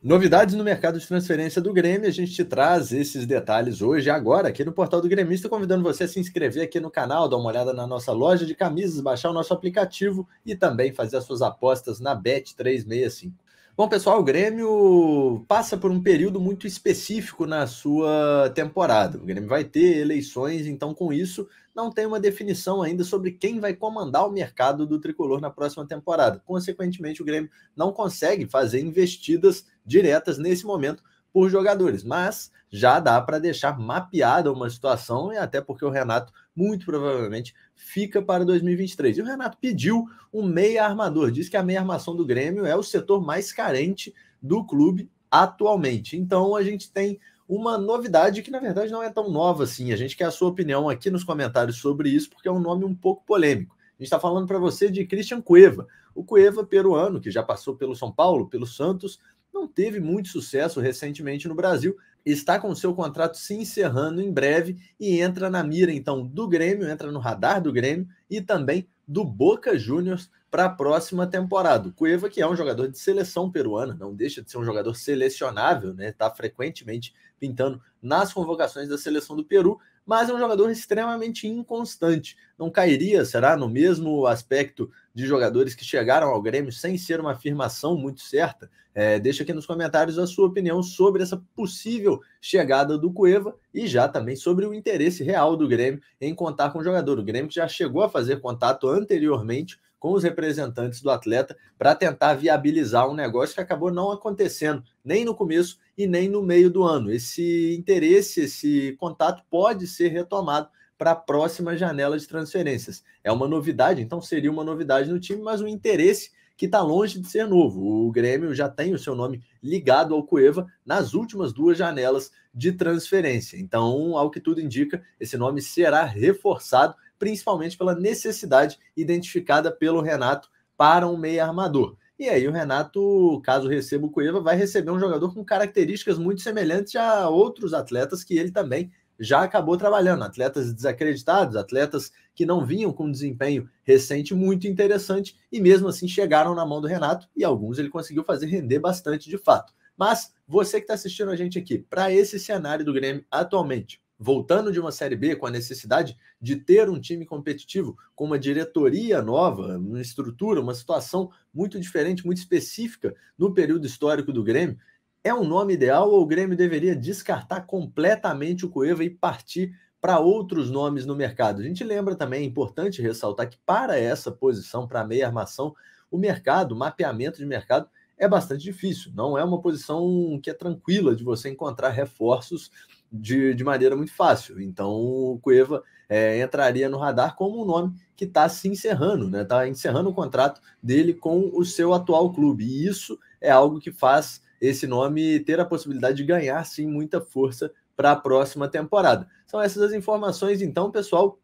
Novidades no mercado de transferência do Grêmio, a gente te traz esses detalhes hoje, agora, aqui no Portal do Gremista, convidando você a se inscrever aqui no canal, dar uma olhada na nossa loja de camisas, baixar o nosso aplicativo e também fazer as suas apostas na Bet365. Bom, pessoal, o Grêmio passa por um período muito específico na sua temporada. O Grêmio vai ter eleições, então, com isso, não tem uma definição ainda sobre quem vai comandar o mercado do tricolor na próxima temporada. Consequentemente, o Grêmio não consegue fazer investidas diretas nesse momento, por jogadores, mas já dá para deixar mapeada uma situação, e até porque o Renato muito provavelmente fica para 2023. E o Renato pediu um meia armador, diz que a meia armação do Grêmio é o setor mais carente do clube atualmente. Então a gente tem uma novidade que na verdade não é tão nova assim. A gente quer a sua opinião aqui nos comentários sobre isso, porque é um nome um pouco polêmico. A gente está falando para você de Christian Cueva, o Cueva peruano que já passou pelo São Paulo, pelo Santos não teve muito sucesso recentemente no Brasil, está com seu contrato se encerrando em breve e entra na mira então do Grêmio, entra no radar do Grêmio e também do Boca Juniors para a próxima temporada. O Cueva, que é um jogador de seleção peruana, não deixa de ser um jogador selecionável, né? Está frequentemente pintando nas convocações da seleção do Peru, mas é um jogador extremamente inconstante. Não cairia, será, no mesmo aspecto de jogadores que chegaram ao Grêmio sem ser uma afirmação muito certa? É, deixa aqui nos comentários a sua opinião sobre essa possível chegada do Cueva e já também sobre o interesse real do Grêmio em contar com o jogador. O Grêmio já chegou a fazer contato anteriormente com os representantes do atleta para tentar viabilizar um negócio que acabou não acontecendo, nem no começo e nem no meio do ano. Esse interesse, esse contato pode ser retomado para a próxima janela de transferências. É uma novidade, então seria uma novidade no time, mas um interesse que está longe de ser novo. O Grêmio já tem o seu nome ligado ao Cueva nas últimas duas janelas de transferência. Então, ao que tudo indica, esse nome será reforçado principalmente pela necessidade identificada pelo Renato para um meio armador. E aí o Renato, caso receba o Cueva, vai receber um jogador com características muito semelhantes a outros atletas que ele também já acabou trabalhando. Atletas desacreditados, atletas que não vinham com um desempenho recente muito interessante e mesmo assim chegaram na mão do Renato e alguns ele conseguiu fazer render bastante de fato. Mas você que está assistindo a gente aqui, para esse cenário do Grêmio atualmente, voltando de uma Série B com a necessidade de ter um time competitivo, com uma diretoria nova, uma estrutura, uma situação muito diferente, muito específica no período histórico do Grêmio, é um nome ideal ou o Grêmio deveria descartar completamente o Cueva e partir para outros nomes no mercado? A gente lembra também, é importante ressaltar que para essa posição, para a meia armação, o mercado, o mapeamento de mercado é bastante difícil, não é uma posição que é tranquila de você encontrar reforços de, de maneira muito fácil. Então o Cueva é, entraria no radar como um nome que está se encerrando, né? Está encerrando o contrato dele com o seu atual clube. E isso é algo que faz esse nome ter a possibilidade de ganhar sim muita força para a próxima temporada. São essas as informações, então, pessoal.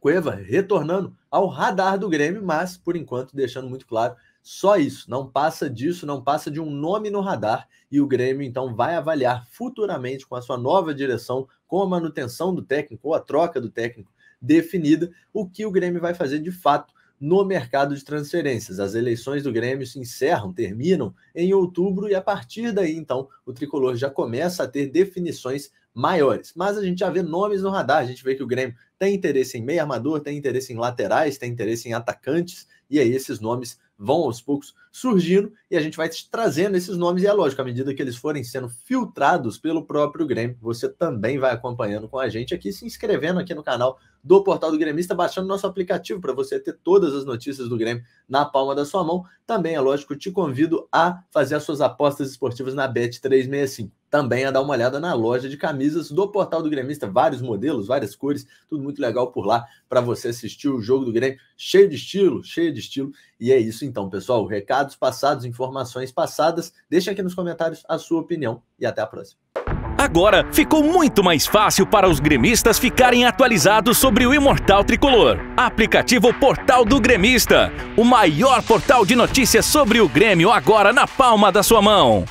Cueva retornando ao radar do Grêmio, mas por enquanto deixando muito claro só isso, não passa disso, não passa de um nome no radar e o Grêmio então vai avaliar futuramente com a sua nova direção, com a manutenção do técnico ou a troca do técnico definida, o que o Grêmio vai fazer de fato no mercado de transferências. As eleições do Grêmio se encerram, terminam em outubro e a partir daí então o tricolor já começa a ter definições maiores. Mas a gente já vê nomes no radar, a gente vê que o Grêmio tem interesse em meio armador, tem interesse em laterais, tem interesse em atacantes e aí esses nomes vão aos poucos surgindo e a gente vai trazendo esses nomes. E é lógico, à medida que eles forem sendo filtrados pelo próprio Grêmio, você também vai acompanhando com a gente aqui, se inscrevendo aqui no canal do Portal do Gremista, baixando nosso aplicativo para você ter todas as notícias do Grêmio na palma da sua mão. Também, é lógico, te convido a fazer as suas apostas esportivas na Bet365 também a dar uma olhada na loja de camisas do Portal do Gremista. Vários modelos, várias cores, tudo muito legal por lá para você assistir o jogo do Grêmio. Cheio de estilo, cheio de estilo. E é isso então, pessoal. Recados passados, informações passadas. Deixe aqui nos comentários a sua opinião e até a próxima. Agora ficou muito mais fácil para os gremistas ficarem atualizados sobre o Imortal Tricolor. Aplicativo Portal do Gremista, o maior portal de notícias sobre o Grêmio agora na palma da sua mão.